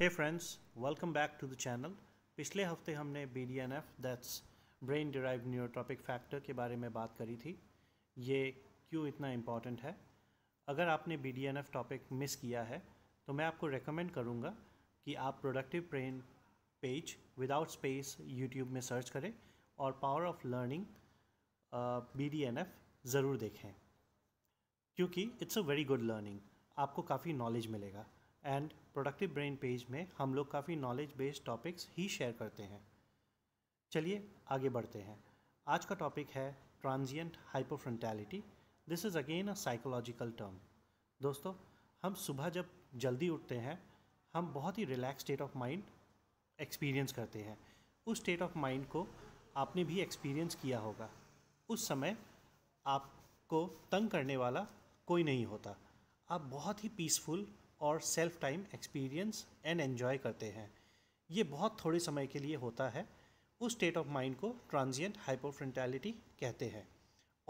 Hey friends welcome back to the channel पिछले हफ्ते हमने B D N F that's brain derive neurotrophic factor के बारे में बात करी थी ये क्यों इतना इम्पॉर्टेंट है अगर आपने B D N F topic miss किया है तो मैं आपको रिकमेंड करूँगा कि आप productive brain page without space YouTube में सर्च करें और power of learning B D N F ज़रूर देखें क्योंकि it's a very good learning आपको काफ़ी नॉलेज मिलेगा एंड प्रोडक्टिव ब्रेन पेज में हम लोग काफ़ी नॉलेज बेस्ड टॉपिक्स ही शेयर करते हैं चलिए आगे बढ़ते हैं आज का टॉपिक है transient hypofrontality this is again a psychological term दोस्तों हम सुबह जब जल्दी उठते हैं हम बहुत ही relax state of mind experience करते हैं उस स्टेट ऑफ माइंड को आपने भी एक्सपीरियंस किया होगा उस समय आपको तंग करने वाला कोई नहीं होता आप बहुत ही पीसफुल और self time experience and enjoy करते हैं ये बहुत थोड़े समय के लिए होता है उस स्टेट ऑफ माइंड को ट्रांजिएंट हाइपोफ्रेंटैलिटी कहते हैं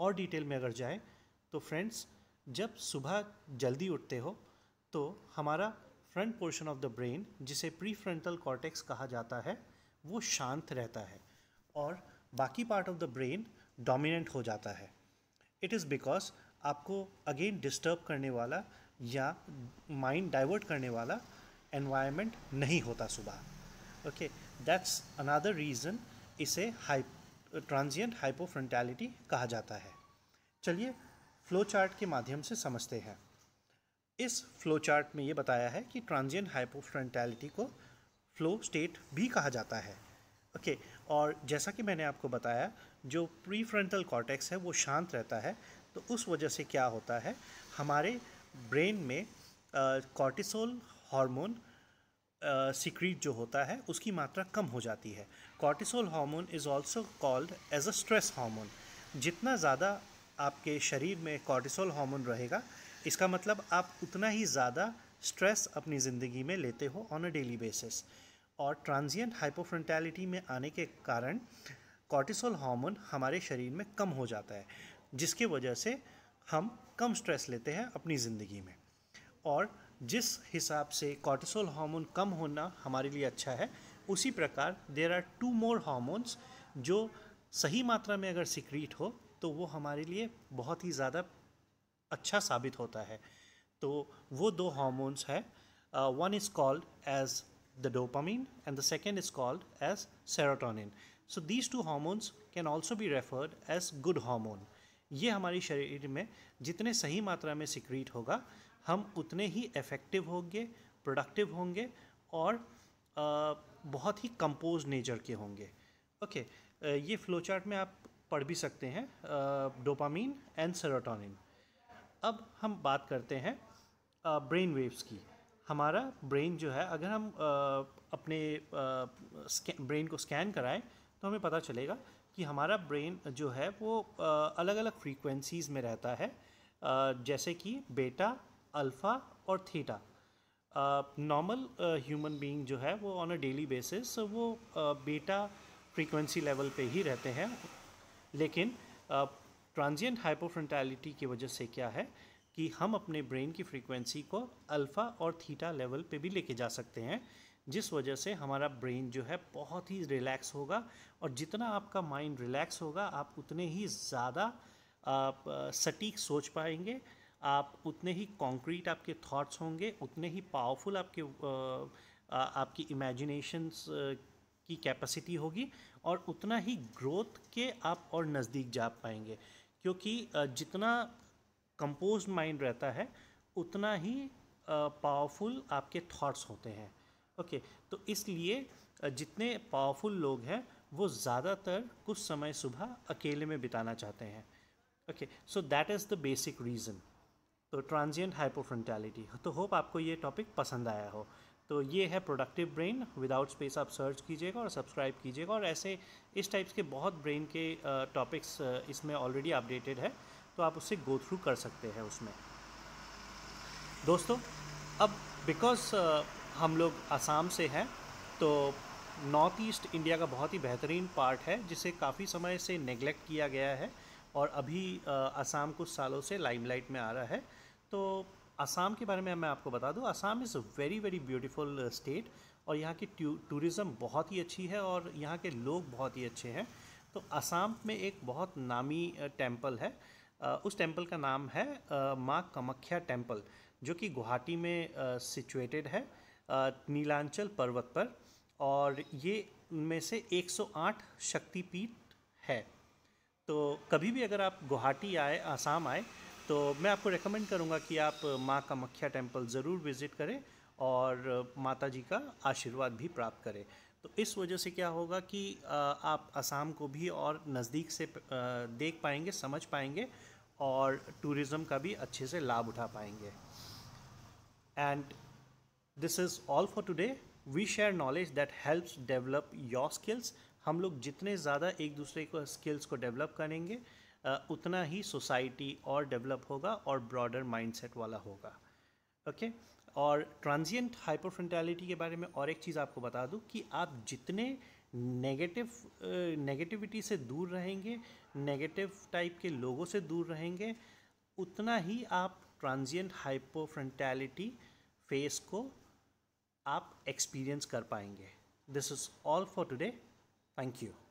और डिटेल में अगर जाएं तो फ्रेंड्स जब सुबह जल्दी उठते हो तो हमारा front portion of the brain जिसे प्री फ्रंटल कॉर्टेक्स कहा जाता है वो शांत रहता है और बाकी part of the brain dominant हो जाता है इट इज़ बिकॉज आपको अगेन डिस्टर्ब करने वाला या माइंड डाइवर्ट करने वाला एनवायरनमेंट नहीं होता सुबह ओके दैट्स अनदर रीज़न इसे हाइप ट्रांजिएंट हाइपोफ्रंटैलिटी कहा जाता है चलिए फ्लो चार्ट के माध्यम से समझते हैं इस फ्लो चार्ट में ये बताया है कि ट्रांजिएंट हाइपोफ्रंटैलिटी को फ्लो स्टेट भी कहा जाता है ओके okay, और जैसा कि मैंने आपको बताया जो प्री फ्रंटल कॉर्टेक्स है वो शांत रहता है तो उस वजह से क्या होता है हमारे ब्रेन में कॉर्टिसोल हार्मोन सिक्रीट जो होता है उसकी मात्रा कम हो जाती है cortisol hormone is also called as a stress hormone जितना ज़्यादा आपके शरीर में कॉर्टिसोल हार्मोन रहेगा इसका मतलब आप उतना ही ज़्यादा स्ट्रेस अपनी ज़िंदगी में लेते हो ऑन अ डेली बेसिस और ट्रांजिएंट हाइपोफ्रेंटैलिटी में आने के कारण कॉर्टिसोल हार्मोन हमारे शरीर में कम हो जाता है जिसके वजह से हम कम स्ट्रेस लेते हैं अपनी ज़िंदगी में और जिस हिसाब से कॉर्टिसोल हार्मोन कम होना हमारे लिए अच्छा है उसी प्रकार there are two more hormones जो सही मात्रा में अगर सिक्रीट हो तो वो हमारे लिए बहुत ही ज़्यादा अच्छा साबित होता है तो वो दो हार्मोन्स है one is called as the dopamine and the second is called as serotonin so these two hormones can also be referred as good hormone ये हमारे शरीर में जितने सही मात्रा में सिक्रीट होगा हम उतने ही इफ़ेक्टिव होंगे प्रोडक्टिव होंगे और आ, बहुत ही कंपोज नेचर के होंगे ओके ये फ्लो चार्ट में आप पढ़ भी सकते हैं डोपामीन एंड सेरोटोनिन अब हम बात करते हैं ब्रेन वेव्स की हमारा ब्रेन जो है अगर हम आ, अपने ब्रेन को स्कैन कराएं तो हमें पता चलेगा कि हमारा ब्रेन जो है वो अलग अलग फ्रीक्वेंसीज़ में रहता है जैसे कि बेटा अल्फ़ा और थीटा नॉर्मल ह्यूमन बीइंग जो है वो ऑन अ डेली बेसिस वो बेटा फ्रीक्वेंसी लेवल पे ही रहते हैं लेकिन ट्रांजिएंट हाइपोफ्रंटैलिटी की वजह से क्या है कि हम अपने ब्रेन की फ्रीक्वेंसी को अल्फ़ा और थीटा लेवल पे भी लेके जा सकते हैं जिस वजह से हमारा ब्रेन जो है बहुत ही रिलैक्स होगा और जितना आपका माइंड रिलैक्स होगा आप उतने ही ज़्यादा आप सटीक सोच पाएंगे आप उतने ही कॉन्क्रीट आपके थॉट्स होंगे उतने ही पावरफुल आपके आ, आपकी इमेजिनेशंस की कैपेसिटी होगी और उतना ही ग्रोथ के आप और नज़दीक जा पाएंगे क्योंकि जितना कंपोज माइंड रहता है उतना ही पावरफुल आपके थॉट्स होते हैं ओके तो इसलिए जितने पावरफुल लोग हैं वो ज़्यादातर कुछ समय सुबह अकेले में बिताना चाहते हैं okay so that is the basic reason तो ट्रांजिएंट हाइपोफ्रंटैलिटी तो होप आपको ये टॉपिक पसंद आया हो तो ये है प्रोडक्टिव ब्रेन विदाउट स्पेस आप सर्च कीजिएगा और सब्सक्राइब कीजिएगा और ऐसे इस टाइप्स के बहुत ब्रेन के टॉपिक्स इसमें ऑलरेडी अपडेटेड है तो आप उससे गो थ्रू कर सकते हैं उसमें दोस्तों अब बिकॉज हम लोग असम से हैं तो नॉर्थ ईस्ट इंडिया का बहुत ही बेहतरीन पार्ट है जिसे काफ़ी समय से नेगलेक्ट किया गया है और अभी असम कुछ सालों से लाइमलाइट में आ रहा है तो असम के बारे में मैं आपको बता दूं Assam is very very beautiful state और यहाँ की टूरिज़्म बहुत ही अच्छी है और यहाँ के लोग बहुत ही अच्छे हैं तो असम में एक बहुत नामी टेम्पल है उस टेम्पल का नाम है माँ कामाख्या टेम्पल जो कि गुवाहाटी में सिचुएटेड है नीलांचल पर्वत पर और ये में से 108 शक्तिपीठ है तो कभी भी अगर आप गुवाहाटी आए आसाम आए तो मैं आपको रेकमेंड करूँगा कि आप माँ कामाख्या टेम्पल ज़रूर विज़िट करें और माता जी का आशीर्वाद भी प्राप्त करें तो इस वजह से क्या होगा कि आप आसाम को भी और नज़दीक से देख पाएंगे समझ पाएंगे और टूरिज़्म का भी अच्छे से लाभ उठा पाएंगे and this is all for today we share knowledge that helps develop your skills हम लोग जितने ज़्यादा एक दूसरे को स्किल्स को डेवलप करेंगे उतना ही सोसाइटी और डेवलप होगा और ब्रॉडर माइंडसेट वाला होगा ओके okay? और ट्रांजिएंट हाइपरफ्रेंटैलिटी के बारे में और एक चीज़ आपको बता दूँ कि आप जितने नेगेटिव नेगेटिविटी से दूर रहेंगे नेगेटिव टाइप के लोगों से दूर रहेंगे उतना ही आप ट्रांजिएंट हाइपोफ्रेंटैलिटी फेस को आप एक्सपीरियंस कर पाएंगे this is all for today thank you